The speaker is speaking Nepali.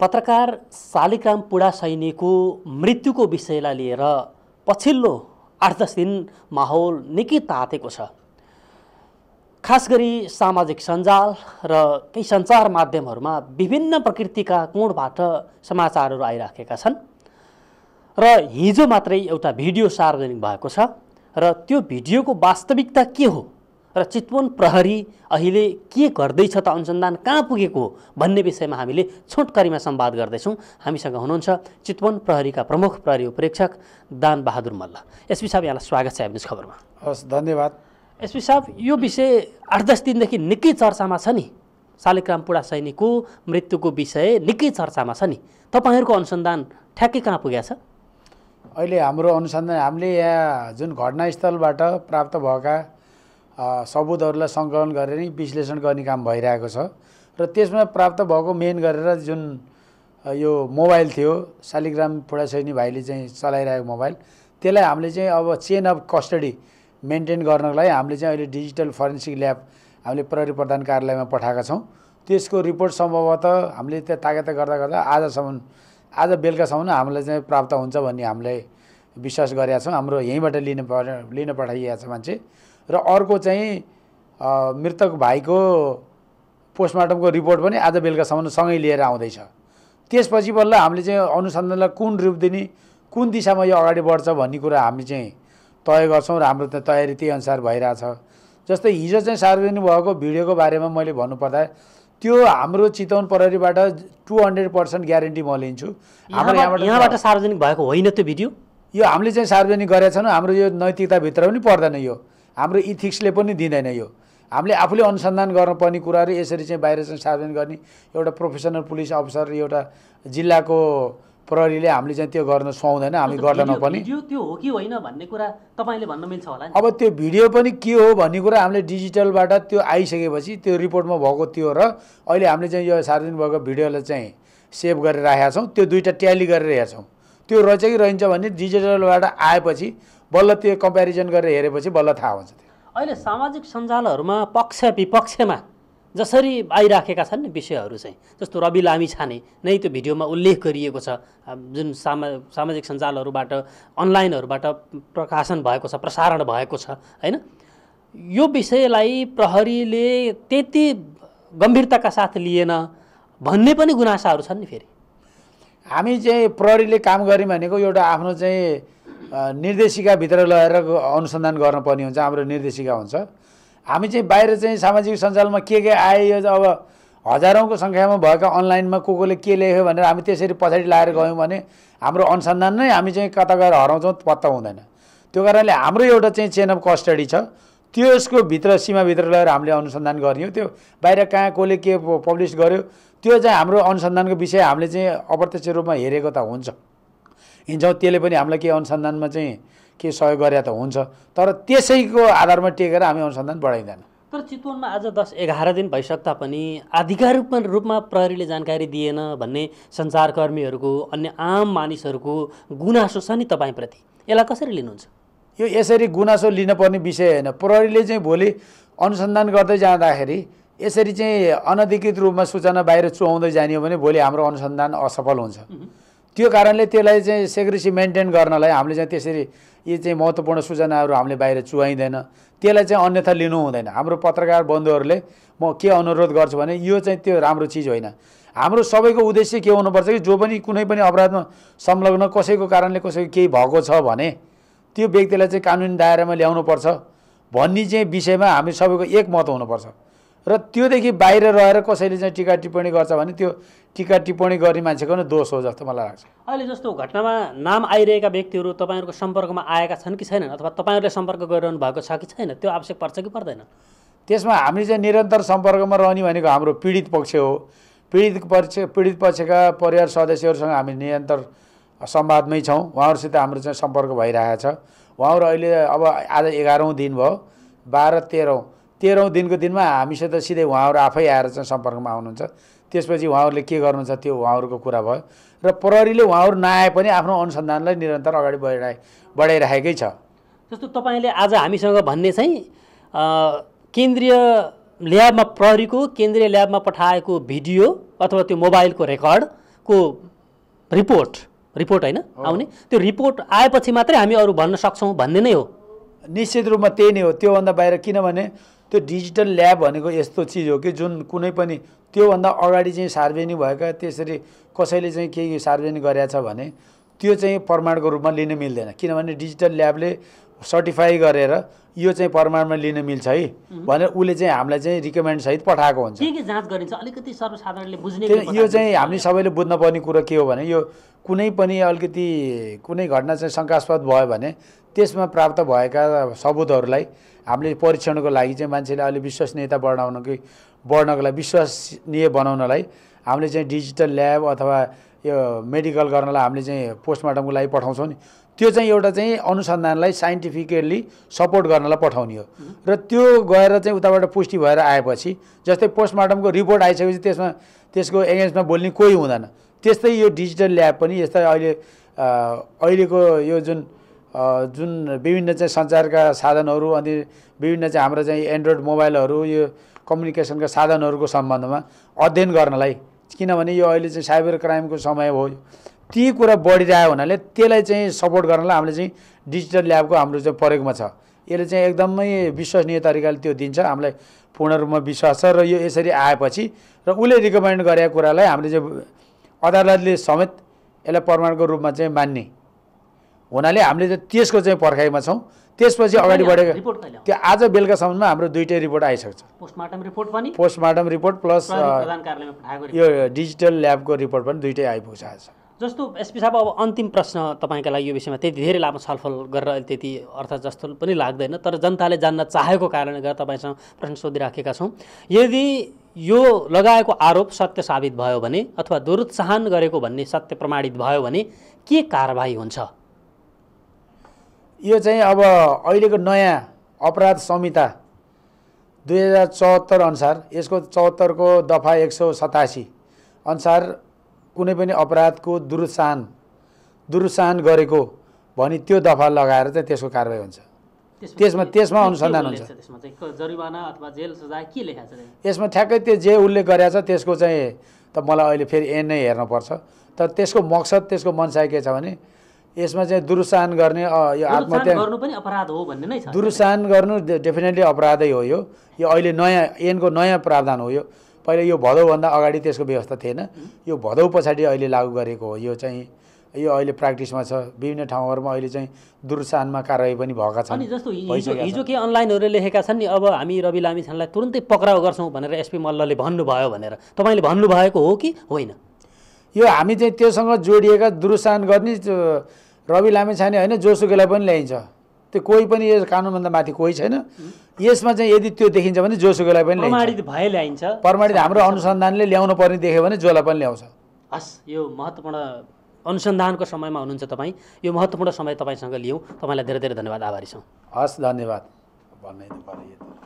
पत्रकार शालिग्राम पुडा सैनीको मृत्युको विषयलाई लिएर पछिल्लो आठ दस दिन माहौल निकै तातेको छ खास गरी सामाजिक सञ्जाल र केही सञ्चार माध्यमहरूमा विभिन्न प्रकृतिका कोणबाट समाचारहरू आइराखेका छन् र हिजो मात्रै एउटा भिडियो सार्वजनिक भएको छ र त्यो भिडियोको वास्तविकता के हो र चितवन प्रहरी अहिले के गर्दैछ त अनुसन्धान कहाँ पुगेको भन्ने विषयमा हामीले छोटकरीमा सम्वाद गर्दैछौँ हामीसँग हुनुहुन्छ चितवन प्रहरीका प्रमुख प्रहरी उपेक्षक दान बहादुर मल्ल एसपी साहब यहाँलाई स्वागत छ हामी खबरमा हस् धन्यवाद एसपी साहब यो विषय आठ दस दिनदेखि निकै चर्चामा छ नि पुडा सैनिकको मृत्युको विषय निकै चर्चामा छ नि तपाईँहरूको अनुसन्धान ठ्याक्कै कहाँ पुगेको छ अहिले हाम्रो अनुसन्धान हामीले यहाँ जुन घटनास्थलबाट प्राप्त भएका सबुतहरूलाई सङ्कलन गरेर नै विश्लेषण गर्ने काम भइरहेको छ र त्यसमा प्राप्त भएको मेन गरेर जुन यो मोबाइल थियो शालिग्राम फुडासैनी भाइले चाहिँ चलाइरहेको मोबाइल त्यसलाई हामीले चाहिँ अब चेन अफ कस्टडी मेन्टेन गर्नको लागि हामीले चाहिँ अहिले डिजिटल फरेन्सिक ल्याब हामीले प्रहरी प्रधान कार्यालयमा पठाएका छौँ त्यसको रिपोर्ट सम्भवतः हामीले त्यहाँ तागत गर्दा गर्दा आजसम्म आज बेलुकासम्म हामीलाई चाहिँ प्राप्त हुन्छ भन्ने हामीले विश्वास गरेका छौँ हाम्रो यहीँबाट लिन लिन पठाइएको छ मान्छे र अर्को चाहिँ मृतक भाइको पोस्टमार्टमको रिपोर्ट पनि आज बेलुकासम्म सँगै लिएर आउँदैछ त्यसपछि बल्ल हामीले चाहिँ अनुसन्धानलाई कुन रूप दिने कुन दिशामा यो अगाडि बढ्छ भन्ने कुरा हामी चाहिँ तय गर्छौँ र हाम्रो त्यहाँ तयारी त्यही अनुसार भइरहेछ जस्तै हिजो चाहिँ सार्वजनिक भएको भिडियोको बारेमा मैले भन्नुपर्दा त्यो हाम्रो चितवन प्रहरीबाट टु हन्ड्रेड पर्सेन्ट ग्यारेन्टी म लिन्छु हाम्रो यहाँबाट यहाँबाट सार्वजनिक भएको होइन त्यो भिडियो यो हामीले चाहिँ सार्वजनिक गरेका छैनौँ हाम्रो यो नैतिकताभित्र पनि पर्दैन यो हाम्रो इथिक्सले पनि दिँदैन यो हामीले आफूले अनुसन्धान गर्नुपर्ने कुराहरू यसरी चाहिँ बाहिर चाहिँ सार्वजनिक गर्ने एउटा प्रोफेसनल पुलिस अफिसर एउटा जिल्लाको प्रहरीले हामीले चाहिँ त्यो गर्न सुहाउँदैन हामी गर्न पनि त्यो हो कि होइन भन्ने कुरा तपाईँले भन्न मिल्छ होला अब त्यो भिडियो पनि के हो भन्ने कुरा हामीले डिजिटलबाट त्यो आइसकेपछि त्यो रिपोर्टमा भएको त्यो र अहिले हामीले चाहिँ यो सार्वजनिक भएको भिडियोलाई चाहिँ सेभ गरेर राखेका छौँ त्यो दुईवटा ट्याली गरेर हेर्छौँ त्यो रहेछ कि रहन्छ भने डिजिटलबाट आएपछि बल्ल त्यो कम्पेरिजन गरेर हेरेपछि बल्ल थाहा हुन्छ त्यो अहिले सामाजिक सञ्जालहरूमा पक्ष विपक्षमा जसरी आइराखेका छन् नि विषयहरू चाहिँ जस्तो रवि लामी छाने नै त्यो भिडियोमा उल्लेख गरिएको छ जुन सामा सामाजिक सञ्जालहरूबाट अनलाइनहरूबाट प्रकाशन भएको छ प्रसारण भएको छ होइन यो विषयलाई प्रहरीले त्यति गम्भीरताका साथ लिएन भन्ने पनि गुनासाहरू छन् नि फेरि हामी चाहिँ प्रहरीले काम गऱ्यौँ भनेको एउटा आफ्नो चाहिँ निर्देशिकाभित्र लगेर अनुसन्धान गर्नुपर्ने हुन्छ हाम्रो निर्देशिका हुन्छ हामी चाहिँ बाहिर चाहिँ सामाजिक सञ्जालमा के के आए यो अब हजारौँको सङ्ख्यामा भएका अनलाइनमा को कोले के लेख्यो भनेर हामी त्यसरी पछाडि लाएर गयौँ भने हाम्रो अनुसन्धान नै हामी चाहिँ कता गएर हराउँछौँ पत्ता हुँदैन त्यो कारणले हाम्रो एउटा चाहिँ चेन अफ कस्टडी छ त्यो यसको भित्र सीमाभित्र लगेर हामीले अनुसन्धान गर्ने त्यो बाहिर कहाँ कसले के पब्लिस गर्यो त्यो चाहिँ हाम्रो अनुसन्धानको विषय हामीले चाहिँ अप्रत्यक्ष रूपमा हेरेको त हुन्छ हिँड्छौँ त्यसले पनि हामीलाई केही अनुसन्धानमा चाहिँ के सहयोग गरे त हुन्छ तर त्यसैको आधारमा टेकेर हामी अनुसन्धान बढाइँदैन तर चितवनमा आज दस एघार दिन भइसक्दा पनि आधिकारिक रूपमा प्रहरीले जानकारी दिएन भन्ने सञ्चारकर्मीहरूको अन्य आम मानिसहरूको गुनासो छ नि तपाईँप्रति यसलाई कसरी लिनुहुन्छ यो यसरी गुनासो लिन पर्ने विषय होइन प्रहरीले चाहिँ भोलि अनुसन्धान गर्दै जाँदाखेरि यसरी चाहिँ अनधिकृत रूपमा सूचना बाहिर चुहाउँदै जाने हो भने भोलि हाम्रो अनुसन्धान असफल हुन्छ त्यो कारणले त्यसलाई चाहिँ सेक्रेसी मेन्टेन गर्नलाई हामीले चाहिँ त्यसरी यी चाहिँ महत्त्वपूर्ण सूचनाहरू हामीले बाहिर चुहाइँदैन त्यसलाई चाहिँ अन्यथा लिनु हुँदैन हाम्रो पत्रकार बन्धुहरूले म के अनुरोध गर्छु भने यो चाहिँ त्यो राम्रो चिज होइन हाम्रो सबैको उद्देश्य के हुनुपर्छ कि जो पनि कुनै पनि अपराधमा संलग्न कसैको कारणले कसैको केही भएको छ भने त्यो व्यक्तिलाई चाहिँ कानुन दायरामा ल्याउनुपर्छ भन्ने चाहिँ विषयमा हामी सबैको एकमत हुनुपर्छ र त्योदेखि बाहिर रहेर कसैले चाहिँ टिका टिप्पणी गर्छ भने त्यो टिका टिप्पणी गर्ने मान्छेको नै दोष हो जस्तो मलाई लाग्छ अहिले जस्तो घटनामा नाम आइरहेका व्यक्तिहरू तपाईँहरूको सम्पर्कमा आएका छन् कि छैनन् अथवा तपाईँहरूले सम्पर्क गरिरहनु भएको छ कि छैन त्यो आवश्यक पर्छ कि पर्दैन त्यसमा हामी चाहिँ निरन्तर सम्पर्कमा रहने भनेको हाम्रो पीडित पक्ष हो पीडित पक्ष पीडित पक्षका परिवार सदस्यहरूसँग हामी निरन्तर संवादमै छौँ उहाँहरूसित हाम्रो चाहिँ सम्पर्क भइरहेको छ उहाँहरू अहिले अब आज एघारौँ दिन भयो बाह्र तेह्रौँ तेह्रौँ दिनको दिनमा हामीसित सिधै उहाँहरू आफै आएर चाहिँ सम्पर्कमा आउनुहुन्छ त्यसपछि उहाँहरूले के गर्नुहुन्छ त्यो उहाँहरूको कुरा भयो र प्रहरीले उहाँहरू नआए पनि आफ्नो अनुसन्धानलाई निरन्तर अगाडि बढाइ बढाइराखेकै छ जस्तो तपाईँले आज हामीसँग भन्ने चाहिँ केन्द्रीय ल्याबमा प्रहरीको केन्द्रीय ल्याबमा पठाएको भिडियो अथवा त्यो मोबाइलको रेकर्डको रिपोर्ट रिपोर्ट होइन आउने त्यो रिपोर्ट आएपछि मात्रै हामी अरू भन्न सक्छौँ भन्ने नै हो निश्चित रूपमा त्यही नै हो त्योभन्दा बाहिर किनभने त्यो डिजिटल ल्याब भनेको यस्तो चिज हो कि जुन कुनै पनि त्योभन्दा अगाडि चाहिँ सार्वजनिक भएका त्यसरी कसैले चाहिँ केही सार्वजनिक गरेका छ भने त्यो चाहिँ प्रमाणको रूपमा लिन मिल्दैन किनभने डिजिटल ल्याबले सर्टिफाई गरेर यो चाहिँ प्रमाणमा लिन मिल्छ है भनेर उसले चाहिँ हामीलाई चाहिँ रिकमेन्ड सहित पठाएको हुन्छ जाँच गरिन्छ अलिकति सर्वसाधारणले बुझ्ने यो चाहिँ हामीले सबैले बुझ्न बुझ्नुपर्ने कुरो के हो भने यो कुनै पनि अलिकति कुनै घटना चाहिँ शङ्कास्पद भयो भने त्यसमा प्राप्त भएका सबुतहरूलाई हामीले परीक्षणको लागि चाहिँ मान्छेले अलिक विश्वसनीयता बढाउनको बढ्नको लागि विश्वसनीय बनाउनलाई हामीले चाहिँ डिजिटल ल्याब अथवा यो मेडिकल गर्नलाई हामीले चाहिँ पोस्टमार्टमको लागि पठाउँछौँ नि त्यो चाहिँ एउटा चाहिँ अनुसन्धानलाई साइन्टिफिकली सपोर्ट गर्नलाई पठाउने हो र त्यो गएर चाहिँ उताबाट पुष्टि भएर आएपछि जस्तै पोस्टमार्टमको रिपोर्ट आइसकेपछि त्यसमा त्यसको एगेन्स्टमा बोल्ने कोही हुँदैन त्यस्तै यो डिजिटल ल्याब पनि यस्तै अहिले अहिलेको यो जुन जुन विभिन्न चाहिँ सञ्चारका साधनहरू अनि विभिन्न चाहिँ हाम्रो चाहिँ एन्ड्रोइड मोबाइलहरू यो कम्युनिकेसनका साधनहरूको सम्बन्धमा अध्ययन गर्नलाई किनभने यो अहिले चाहिँ साइबर क्राइमको समय हो ती कुरा बढिरहेको हुनाले त्यसलाई चाहिँ सपोर्ट गर्नलाई हामीले चाहिँ डिजिटल ल्याबको हाम्रो चाहिँ प्रयोगमा छ यसले चाहिँ एकदमै विश्वसनीय तरिकाले त्यो दिन्छ हामीलाई पूर्ण रूपमा विश्वास छ र यो यसरी आएपछि र उसले रिकमेन्ड गरेको कुरालाई हामीले चाहिँ अदालतले समेत यसलाई प्रमाणको रूपमा चाहिँ मान्ने हुनाले हामीले चाहिँ त्यसको चाहिँ पर्खाइमा छौँ त्यसपछि अगाडि बढेको त्यो आज बेलुकासम्ममा हाम्रो दुइटै रिपोर्ट आइसक्छ पोस्टमार्टम रिपोर्ट पनि पोस्टमार्टम रिपोर्ट प्लस यो डिजिटल ल्याबको रिपोर्ट पनि दुइटै आइपुग्छ आज जस्तो एसपी साहब अब अन्तिम प्रश्न तपाईँको लागि यो विषयमा त्यति धेरै लामो छलफल गरेर त्यति अर्थ जस्तो पनि लाग्दैन तर जनताले जान्न चाहेको कारणले गर्दा तपाईँसँग प्रश्न सोधिराखेका छौँ यदि यो लगाएको आरोप सत्य साबित भयो भने अथवा दुरुत्साहन गरेको भन्ने सत्य प्रमाणित भयो भने के कारवाही हुन्छ यो चाहिँ अब अहिलेको नयाँ अपराध संहिता दुई हजार चौहत्तर अनुसार यसको चौहत्तरको दफा एक सौ सतासी अनुसार कुनै पनि अपराधको दुरुत्साहन दुरुत्साहन गरेको भनी त्यो दफा लगाएर चाहिँ त्यसको कारवाही हुन्छ त्यसमा त्यसमा अनुसन्धान हुन्छ यसमा ठ्याक्कै त्यो जे उसले गरेका छ त्यसको चाहिँ त मलाई अहिले फेरि एन नै हेर्नुपर्छ तर त्यसको मकसद त्यसको मनसाय के छ भने यसमा चाहिँ दुरुस्तान गर्ने यो आत्महत्या गर्नु पनि अपराध हो दुरुसाहन गर्नु डेफिनेटली अपराधै हो यो यो अहिले नयाँ एनको नयाँ प्रावधान हो यो पहिले यो भदौभन्दा अगाडि त्यसको व्यवस्था थिएन यो भदौ पछाडि अहिले लागू गरेको हो यो चाहिँ यो अहिले प्र्याक्टिसमा छ विभिन्न ठाउँहरूमा अहिले चाहिँ दुर्सानमा कारवाही पनि भएका छन् अनि जस्तो हिजो के अनलाइनहरू लेखेका छन् नि अब हामी रवि छानलाई तुरन्तै पक्राउ गर्छौँ भनेर एसपी मल्लले भन्नुभयो भनेर तपाईँले भन्नुभएको हो कि होइन यो हामी चाहिँ त्योसँग जोडिएका दुरुसान गर्ने रवि छाने होइन जोसुकैलाई पनि ल्याइन्छ त्यो कोही पनि यो कानुनभन्दा माथि कोही छैन यसमा चाहिँ यदि त्यो देखिन्छ भने जोसुकैलाई पनि प्रमाणित भए ल्याइन्छ प्रमाणित हाम्रो अनुसन्धानले ल्याउनु पर्ने देख्यो भने जोलाई पनि ल्याउँछ हस् यो महत्त्वपूर्ण अनुसन्धानको समयमा हुनुहुन्छ तपाईँ यो महत्त्वपूर्ण समय तपाईँसँग लियौँ तपाईँलाई धेरै धेरै धन्यवाद आभारी छौँ हस् धन्यवाद भन्नै